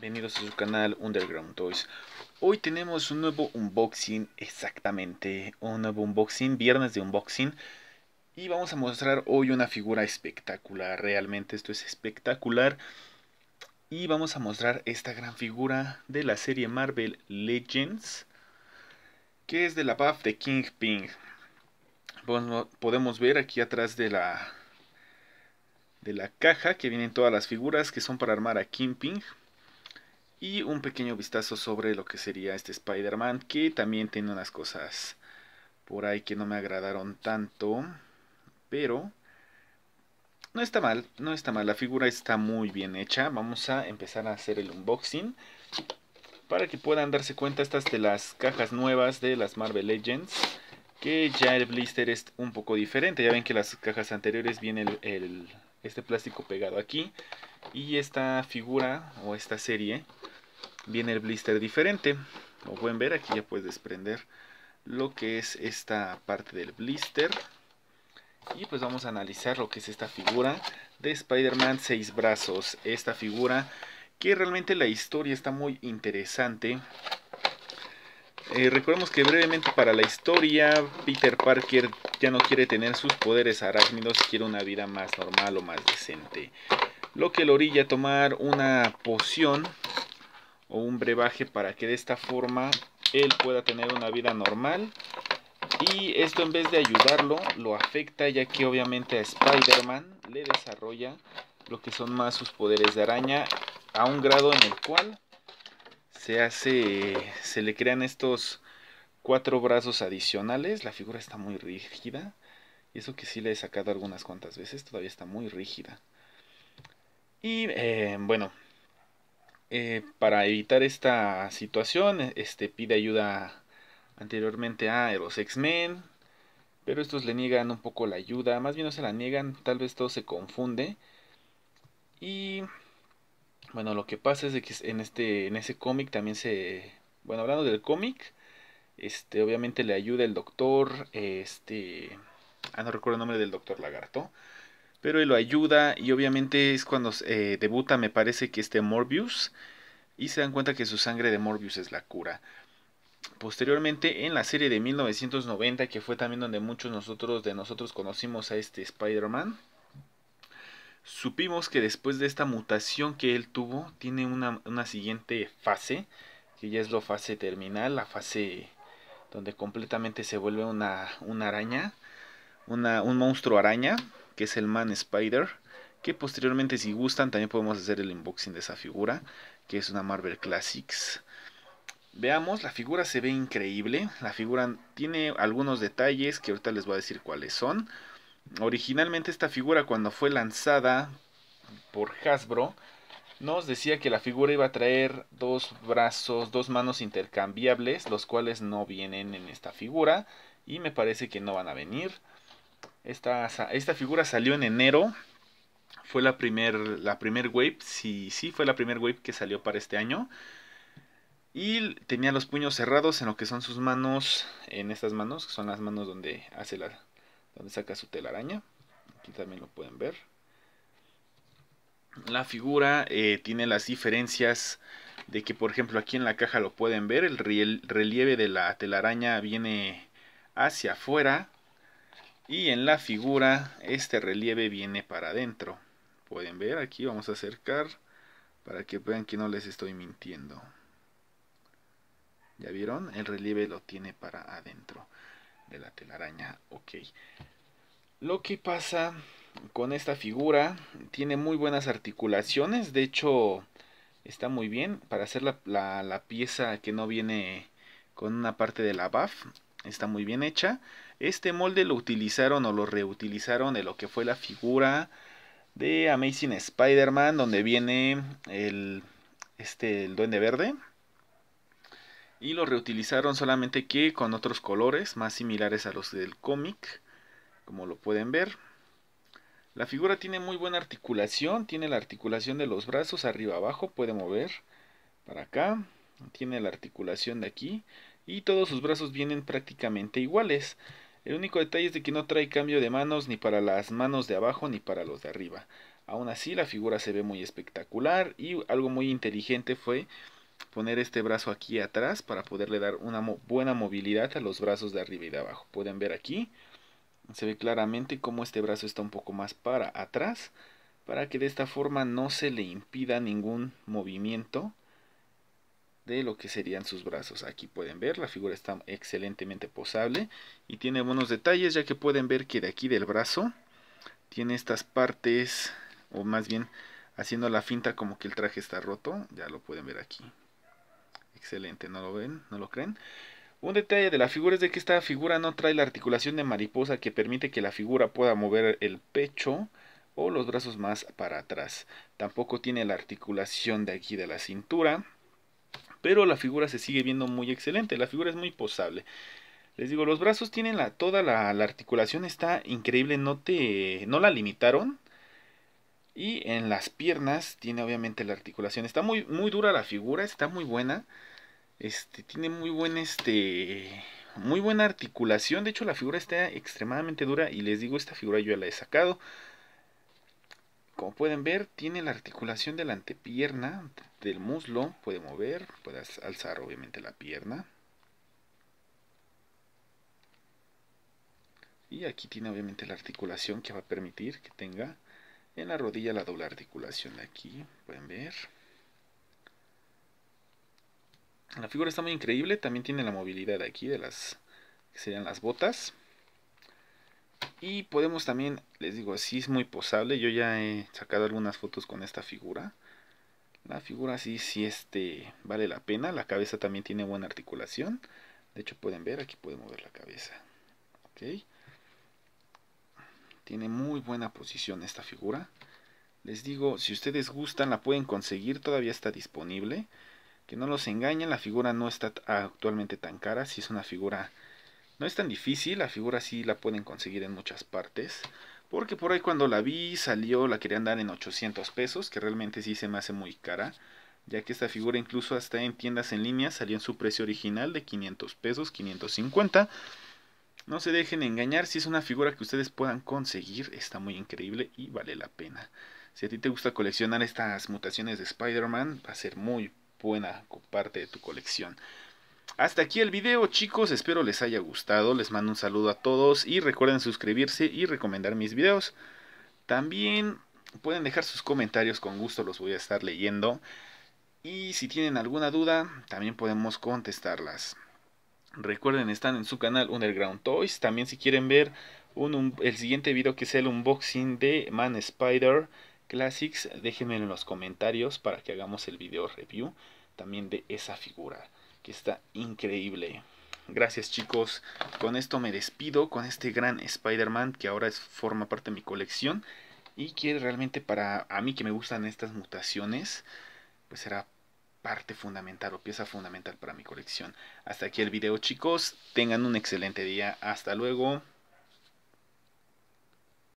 Bienvenidos a su canal Underground Toys. Hoy tenemos un nuevo unboxing, exactamente, un nuevo unboxing, viernes de unboxing. Y vamos a mostrar hoy una figura espectacular, realmente esto es espectacular. Y vamos a mostrar esta gran figura de la serie Marvel Legends, que es de la buff de Kingpin. Podemos ver aquí atrás de la, de la caja que vienen todas las figuras que son para armar a Ping y un pequeño vistazo sobre lo que sería este Spider-Man, que también tiene unas cosas por ahí que no me agradaron tanto, pero no está mal, no está mal, la figura está muy bien hecha, vamos a empezar a hacer el unboxing para que puedan darse cuenta estas de las cajas nuevas de las Marvel Legends que ya el blister es un poco diferente. Ya ven que las cajas anteriores viene este plástico pegado aquí. Y esta figura o esta serie viene el blister diferente. Como pueden ver, aquí ya puedes desprender lo que es esta parte del blister. Y pues vamos a analizar lo que es esta figura de Spider-Man 6 brazos. Esta figura que realmente la historia está muy interesante. Eh, recordemos que brevemente para la historia, Peter Parker ya no quiere tener sus poderes arácnidos, quiere una vida más normal o más decente. Lo que lo orilla a tomar una poción o un brebaje para que de esta forma él pueda tener una vida normal. Y esto en vez de ayudarlo, lo afecta ya que obviamente a Spider-Man le desarrolla lo que son más sus poderes de araña a un grado en el cual se hace, se le crean estos cuatro brazos adicionales. La figura está muy rígida. Y eso que sí le he sacado algunas cuantas veces, todavía está muy rígida. Y eh, bueno, eh, para evitar esta situación, e, este pide ayuda anteriormente a los X-Men, pero estos le niegan un poco la ayuda, más bien no se la niegan, tal vez todo se confunde. Y bueno, lo que pasa es que en este en ese cómic también se bueno, hablando del cómic, este obviamente le ayuda el doctor este ah no recuerdo el nombre del doctor Lagarto pero él lo ayuda y obviamente es cuando eh, debuta, me parece que este Morbius, y se dan cuenta que su sangre de Morbius es la cura. Posteriormente, en la serie de 1990, que fue también donde muchos nosotros, de nosotros conocimos a este Spider-Man, supimos que después de esta mutación que él tuvo, tiene una, siguiente fase, que ya es la fase terminal, la fase donde completamente se vuelve una, araña, un monstruo araña, que es el Man Spider, que posteriormente si gustan también podemos hacer el unboxing de esa figura, que es una Marvel Classics. Veamos, la figura se ve increíble, la figura tiene algunos detalles que ahorita les voy a decir cuáles son. Originalmente esta figura cuando fue lanzada por Hasbro, nos decía que la figura iba a traer dos brazos, dos manos intercambiables, los cuales no vienen en esta figura y me parece que no van a venir. Esta, figura salió en enero. Fue la primer, la primer wave. Sí, sí, fue la primer wave que salió para este año. Y tenía los puños cerrados en lo que son sus manos. En estas manos, que son las manos donde hace la. donde saca su telaraña. Aquí también lo pueden ver. La figura eh, tiene las diferencias de que, por ejemplo, aquí en la caja lo pueden ver. El relieve de la telaraña viene hacia afuera y en la figura este relieve viene para adentro. Pueden ver aquí, vamos a acercar para que vean que no les estoy mintiendo. ¿Ya vieron? El relieve lo tiene para adentro de la telaraña. Ok. Lo que pasa con esta figura, tiene muy buenas articulaciones. De hecho, está muy bien para hacer la, pieza que no viene con una parte de la BAF está muy bien hecha. Este molde lo utilizaron o lo reutilizaron de lo que fue la figura de Amazing Spider-Man, donde viene el, este, el duende verde. Y lo reutilizaron solamente que con otros colores más similares a los del cómic, como lo pueden ver. La figura tiene muy buena articulación, tiene la articulación de los brazos arriba abajo, puede mover para acá, tiene la articulación de aquí y todos sus brazos vienen prácticamente iguales. El único detalle es de que no trae cambio de manos ni para las manos de abajo ni para los de arriba. Aún así la figura se ve muy espectacular y algo muy inteligente fue poner este brazo aquí atrás para poderle dar una buena movilidad a los brazos de arriba y de abajo. Pueden ver aquí, se ve claramente cómo este brazo está un poco más para atrás para que de esta forma no se le impida ningún movimiento de lo que serían sus brazos. Aquí pueden ver, la figura está excelentemente posable y tiene buenos detalles ya que pueden ver que de aquí del brazo tiene estas partes o más bien haciendo la finta como que el traje está roto, ya lo pueden ver aquí. Excelente, ¿no lo ven? ¿No lo creen? Un detalle de la figura es de que esta figura no trae la articulación de mariposa que permite que la figura pueda mover el pecho o los brazos más para atrás. Tampoco tiene la articulación de aquí de la cintura pero la figura se sigue viendo muy excelente, la figura es muy posable. Les digo, los brazos tienen la, toda la, articulación está increíble, no te, no la limitaron, y en las piernas tiene obviamente la articulación. Está muy, muy dura la figura, está muy buena. Este, tiene muy buen este. Muy buena articulación. De hecho, la figura está extremadamente dura. Y les digo, esta figura yo la he sacado. Como pueden ver, tiene la articulación de la antepierna, del muslo, puede mover, puede alzar obviamente la pierna. Y aquí tiene obviamente la articulación que va a permitir que tenga en la rodilla la doble articulación de aquí, pueden ver. La figura está muy increíble, también tiene la movilidad de aquí de las que serían las botas. Y podemos también, les digo, así es muy posable. Yo ya he sacado algunas fotos con esta figura. La figura sí, sí este, vale la pena. La cabeza también tiene buena articulación. De hecho pueden ver, aquí puede mover la cabeza. Ok. Tiene muy buena posición esta figura. Les digo, si ustedes gustan la pueden conseguir, todavía está disponible. Que no los engañen, la figura no está actualmente tan cara. Si es una figura no es tan difícil, la figura sí la pueden conseguir en muchas partes. Porque por ahí cuando la vi salió, la querían dar en 800 pesos, que realmente sí se me hace muy cara. Ya que esta figura incluso hasta en tiendas en línea salió en su precio original de 500 pesos, 550. No se dejen engañar, si es una figura que ustedes puedan conseguir, está muy increíble y vale la pena. Si a ti te gusta coleccionar estas mutaciones de Spider-Man, va a ser muy buena parte de tu colección. Hasta aquí el video chicos, espero les haya gustado, les mando un saludo a todos y recuerden suscribirse y recomendar mis videos. También pueden dejar sus comentarios, con gusto los voy a estar leyendo. Y si tienen alguna duda, también podemos contestarlas. Recuerden, están en su canal Underground Toys. También si quieren ver el siguiente video que es el unboxing de Man Spider Classics, déjenmelo en los comentarios para que hagamos el video review también de esa figura que está increíble. Gracias chicos, con esto me despido, con este gran Spider-Man que ahora forma parte de mi colección y que realmente para a mí que me gustan estas mutaciones, pues será parte fundamental o pieza fundamental para mi colección. Hasta aquí el video chicos, tengan un excelente día, hasta luego.